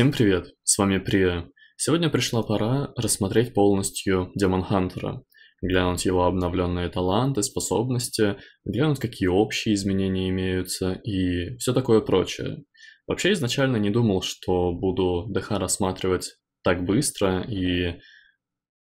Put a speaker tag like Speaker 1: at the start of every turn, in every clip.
Speaker 1: Всем привет, с вами Прия. Сегодня пришла пора рассмотреть полностью Демон Хантера, глянуть его обновленные таланты, способности, глянуть, какие общие изменения имеются и все такое прочее. Вообще изначально не думал, что буду ДХ рассматривать так быстро, и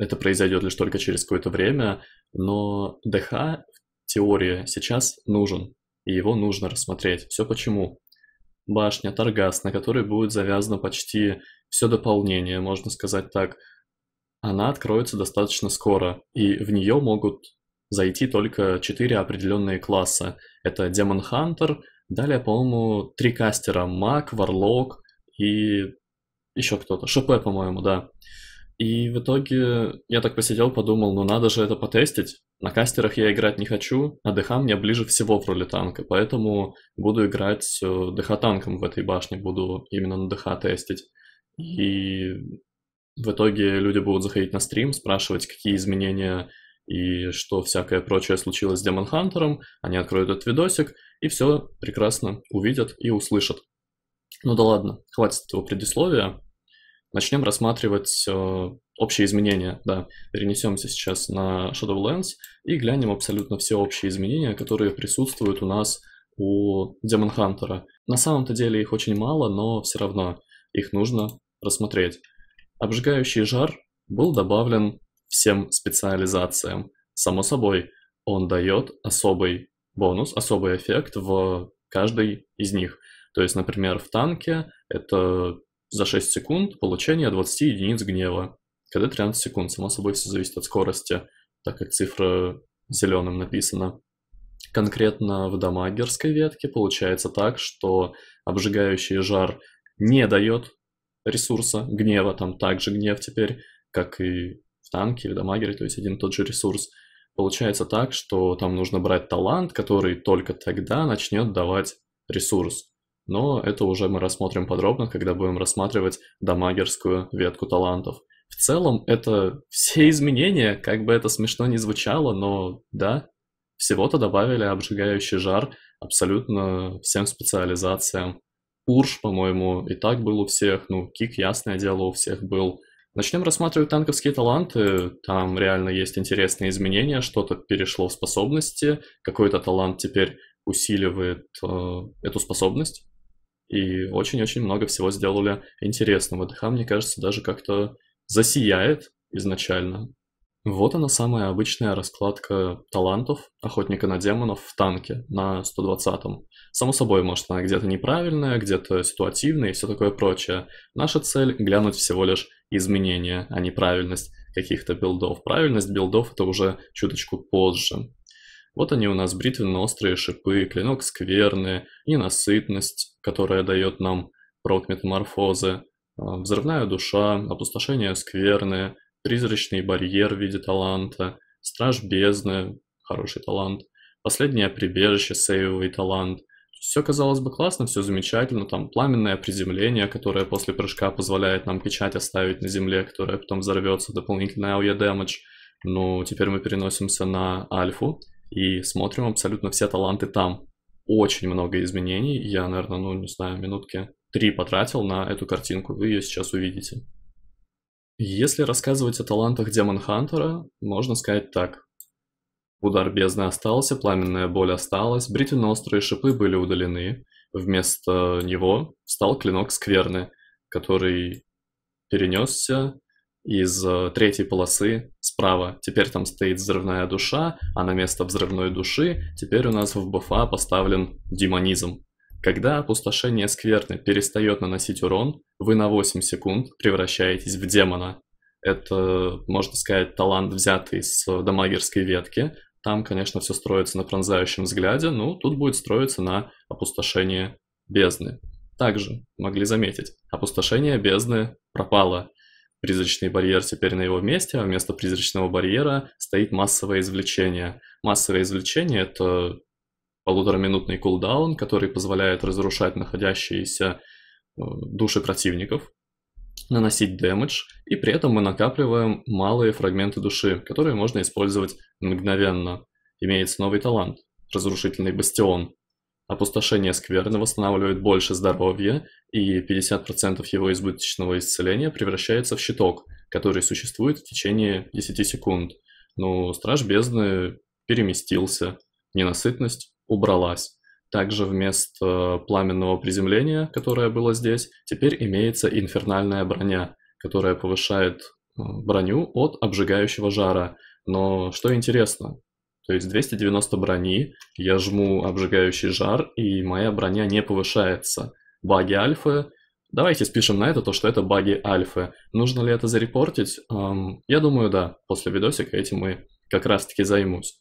Speaker 1: это произойдет лишь только через какое-то время, но ДХ в теории сейчас нужен, и его нужно рассмотреть. Все почему? башня, Таргас, на которой будет завязано почти все дополнение, можно сказать так, она откроется достаточно скоро, и в нее могут зайти только четыре определенные класса. Это Демон Хантер, далее, по-моему, три кастера, Маг, Варлок и еще кто-то, ШП, по-моему, да. И в итоге я так посидел, подумал, ну надо же это потестить. На кастерах я играть не хочу, а ДХ мне ближе всего в роли танка, поэтому буду играть с э, ДХ танком в этой башне, буду именно на ДХ тестить. И в итоге люди будут заходить на стрим, спрашивать, какие изменения и что всякое прочее случилось с Демон Хантером, они откроют этот видосик, и все прекрасно увидят и услышат. Ну да ладно, хватит этого предисловия. Начнем рассматривать э, общие изменения, да. Перенесемся сейчас на Shadowlands и глянем абсолютно все общие изменения, которые присутствуют у нас у Demon Hunter. На самом-то деле их очень мало, но все равно их нужно рассмотреть. Обжигающий жар был добавлен всем специализациям. Само собой, он дает особый бонус, особый эффект в каждой из них. То есть, например, в танке это за 6 секунд получение 20 единиц гнева. КД 13 секунд, само собой все зависит от скорости, так как цифра зеленым написана. Конкретно в дамагерской ветке получается так, что обжигающий жар не дает ресурса гнева, там также гнев теперь, как и в танке, в дамагере, то есть один и тот же ресурс. Получается так, что там нужно брать талант, который только тогда начнет давать ресурс но это уже мы рассмотрим подробно, когда будем рассматривать дамагерскую ветку талантов. В целом, это все изменения, как бы это смешно ни звучало, но да, всего-то добавили обжигающий жар абсолютно всем специализациям. Пурш, по-моему, и так был у всех, ну, кик, ясное дело, у всех был. Начнем рассматривать танковские таланты. Там реально есть интересные изменения, что-то перешло в способности, какой-то талант теперь усиливает э, эту способность, и очень-очень много всего сделали интересного. ДХ, мне кажется, даже как-то засияет изначально. Вот она самая обычная раскладка талантов охотника на демонов в танке на 120-м. Само собой, может, она где-то неправильная, где-то ситуативная и все такое прочее. Наша цель — глянуть всего лишь изменения, а не правильность каких-то билдов. Правильность билдов — это уже чуточку позже. Вот они у нас бритвенно-острые шипы, клинок скверные, ненасытность, которая дает нам прок метаморфозы, а, взрывная душа, опустошение скверны, призрачный барьер в виде таланта, страж бездны, хороший талант, последнее прибежище, сейвовый талант. Все, казалось бы, классно, все замечательно, там пламенное приземление, которое после прыжка позволяет нам печать оставить на земле, которая потом взорвется, дополнительный AOE damage. Ну, теперь мы переносимся на альфу, и смотрим абсолютно все таланты там. Очень много изменений. Я, наверное, ну, не знаю, минутки три потратил на эту картинку. Вы ее сейчас увидите. Если рассказывать о талантах Демон Хантера, можно сказать так. Удар бездны остался, пламенная боль осталась, бритвенно-острые шипы были удалены. Вместо него стал клинок скверны, который перенесся из э, третьей полосы справа. Теперь там стоит взрывная душа, а на место взрывной души теперь у нас в БФА поставлен демонизм. Когда опустошение скверны перестает наносить урон, вы на 8 секунд превращаетесь в демона. Это, можно сказать, талант, взятый с дамагерской ветки. Там, конечно, все строится на пронзающем взгляде, но тут будет строиться на опустошение бездны. Также могли заметить, опустошение бездны пропало призрачный барьер теперь на его месте, а вместо призрачного барьера стоит массовое извлечение. Массовое извлечение — это полутораминутный кулдаун, который позволяет разрушать находящиеся э, души противников, наносить дэмэдж, и при этом мы накапливаем малые фрагменты души, которые можно использовать мгновенно. Имеется новый талант — разрушительный бастион. Опустошение скверны восстанавливает больше здоровья, и 50% его избыточного исцеления превращается в щиток, который существует в течение 10 секунд. Но страж бездны переместился, ненасытность убралась. Также вместо пламенного приземления, которое было здесь, теперь имеется инфернальная броня, которая повышает э, броню от обжигающего жара. Но что интересно, то есть 290 брони, я жму обжигающий жар, и моя броня не повышается. Баги альфы. Давайте спишем на это то, что это баги альфы. Нужно ли это зарепортить? Эм, я думаю, да. После видосика этим мы как раз-таки займусь.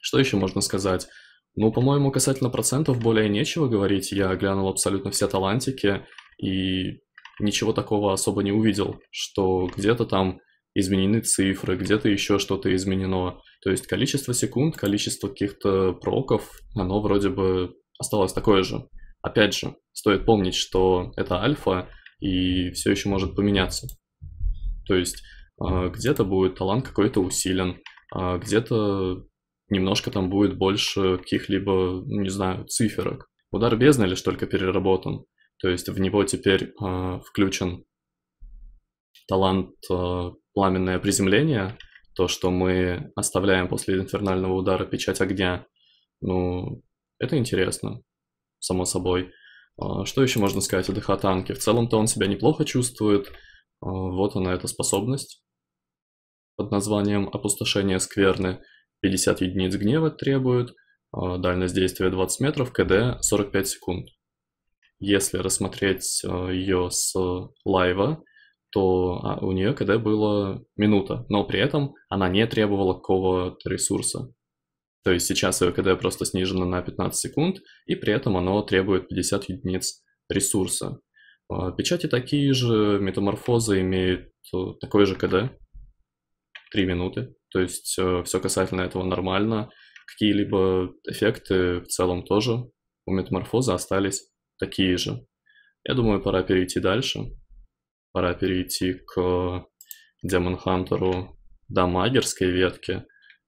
Speaker 1: Что еще можно сказать? Ну, по-моему, касательно процентов более нечего говорить. Я глянул абсолютно все талантики и ничего такого особо не увидел, что где-то там изменены цифры, где-то еще что-то изменено. То есть количество секунд, количество каких-то проков, оно вроде бы осталось такое же. Опять же, стоит помнить, что это альфа и все еще может поменяться. То есть а, где-то будет талант какой-то усилен, а, где-то немножко там будет больше каких-либо, ну, не знаю, циферок. Удар бездны лишь только переработан. То есть в него теперь э, включен талант э, пламенное приземление, то, что мы оставляем после инфернального удара печать огня, ну, это интересно, само собой. А, что еще можно сказать о ДХ танке? В целом-то он себя неплохо чувствует. А, вот она, эта способность под названием «Опустошение скверны». 50 единиц гнева требует, а, дальность действия 20 метров, КД 45 секунд. Если рассмотреть ее с лайва, то а, у нее КД было минута, но при этом она не требовала какого-то ресурса. То есть сейчас ее КД просто снижено на 15 секунд, и при этом оно требует 50 единиц ресурса. А, печати такие же, метаморфозы имеют э, такой же КД, 3 минуты. То есть э, все касательно этого нормально. Какие-либо эффекты в целом тоже у метаморфоза остались такие же. Я думаю, пора перейти дальше пора перейти к э, Demon Hunter дамагерской ветке.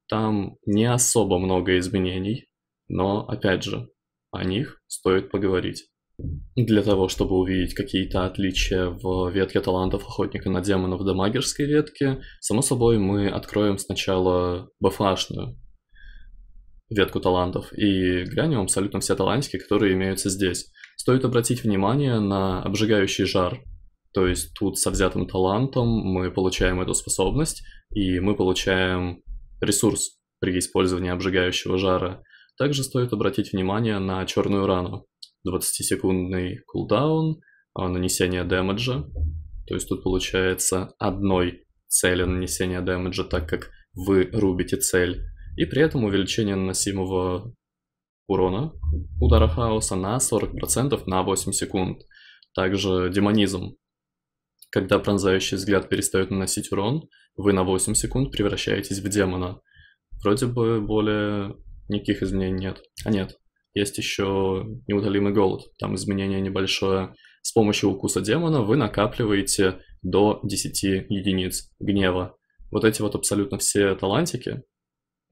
Speaker 1: Там не особо много изменений, но, опять же, о них стоит поговорить. Для того, чтобы увидеть какие-то отличия в ветке талантов охотника на демонов дамагерской ветки, само собой мы откроем сначала бафашную ветку талантов и глянем абсолютно все талантики, которые имеются здесь. Стоит обратить внимание на обжигающий жар. То есть тут со взятым талантом мы получаем эту способность, и мы получаем ресурс при использовании обжигающего жара. Также стоит обратить внимание на черную рану. 20-секундный кулдаун, а, нанесение дэмэджа. То есть тут получается одной цели нанесения дэмэджа, так как вы рубите цель. И при этом увеличение наносимого урона удара хаоса на 40% на 8 секунд. Также демонизм когда пронзающий взгляд перестает наносить урон, вы на 8 секунд превращаетесь в демона. Вроде бы более никаких изменений нет. А нет, есть еще неудалимый голод, там изменение небольшое. С помощью укуса демона вы накапливаете до 10 единиц гнева. Вот эти вот абсолютно все талантики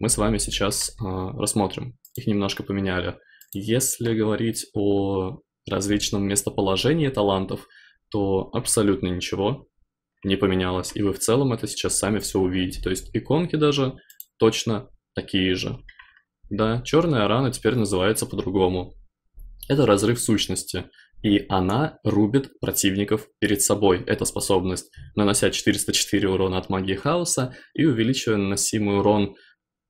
Speaker 1: мы с вами сейчас э, рассмотрим. Их немножко поменяли. Если говорить о различном местоположении талантов, то абсолютно ничего не поменялось. И вы в целом это сейчас сами все увидите. То есть иконки даже точно такие же. Да, черная рана теперь называется по-другому. Это разрыв сущности. И она рубит противников перед собой. Эта способность, нанося 404 урона от магии хаоса и увеличивая наносимый урон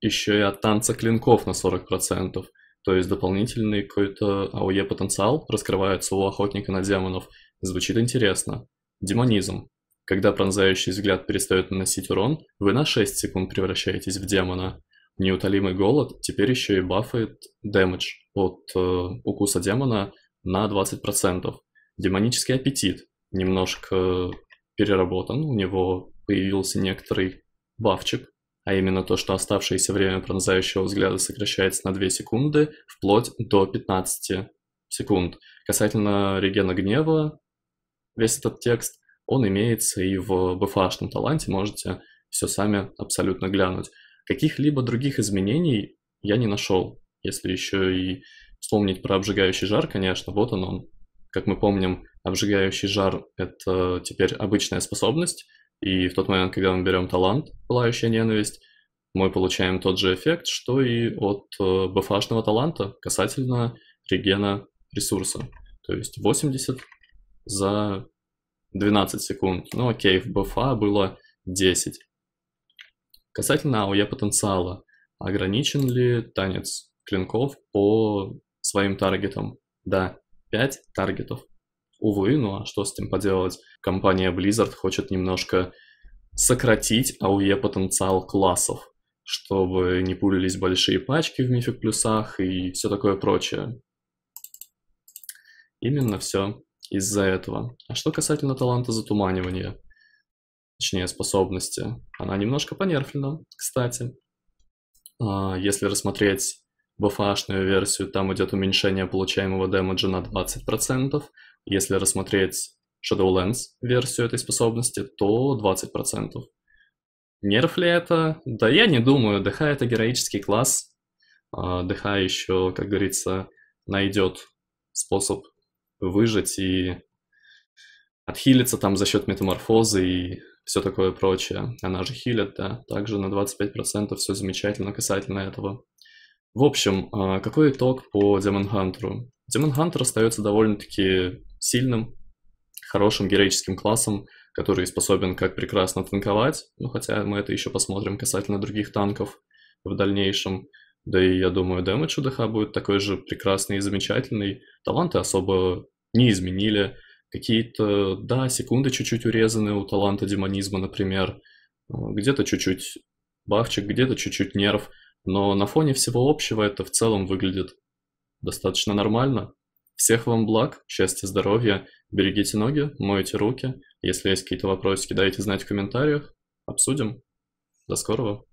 Speaker 1: еще и от танца клинков на 40%. То есть дополнительный какой-то АОЕ потенциал раскрывается у охотника на демонов – Звучит интересно. Демонизм. Когда пронзающий взгляд перестает наносить урон, вы на 6 секунд превращаетесь в демона. Неутолимый голод теперь еще и бафает дэмэдж от э, укуса демона на 20%. Демонический аппетит немножко переработан, у него появился некоторый бафчик, а именно то, что оставшееся время пронзающего взгляда сокращается на 2 секунды, вплоть до 15 секунд. Касательно регена гнева, весь этот текст, он имеется и в БФАшном таланте, можете все сами абсолютно глянуть. Каких-либо других изменений я не нашел. Если еще и вспомнить про обжигающий жар, конечно, вот он он. Как мы помним, обжигающий жар — это теперь обычная способность, и в тот момент, когда мы берем талант, пылающая ненависть, мы получаем тот же эффект, что и от э, БФАшного таланта касательно регена ресурса. То есть 80 за 12 секунд. Ну окей, в БФА было 10. Касательно АОЕ потенциала, ограничен ли танец клинков по своим таргетам? Да, 5 таргетов. Увы, ну а что с этим поделать? Компания Blizzard хочет немножко сократить АУЕ потенциал классов, чтобы не пулились большие пачки в мифик плюсах и все такое прочее. Именно все из-за этого. А что касательно таланта затуманивания, точнее способности, она немножко понерфлена, кстати. А, если рассмотреть бафашную версию, там идет уменьшение получаемого дэмэджа на 20%. Если рассмотреть Shadowlands версию этой способности, то 20%. Нерв ли это? Да я не думаю, ДХ это героический класс. А, ДХ еще, как говорится, найдет способ выжить и отхилиться там за счет метаморфозы и все такое прочее. Она же хилит, да, также на 25% все замечательно касательно этого. В общем, а, какой итог по Демон Хантеру? Демон Хантер остается довольно-таки сильным, хорошим героическим классом, который способен как прекрасно танковать, ну хотя мы это еще посмотрим касательно других танков в дальнейшем, да и, я думаю, дэмэдж у ДХ будет такой же прекрасный и замечательный. Таланты особо не изменили. Какие-то, да, секунды чуть-чуть урезаны у таланта демонизма, например. Э, где-то чуть-чуть бафчик, где-то чуть-чуть нерв. Но на фоне всего общего это в целом выглядит достаточно нормально. Всех вам благ, счастья, здоровья. Берегите ноги, мойте руки. Если есть какие-то вопросы, дайте знать в комментариях. Обсудим. До скорого.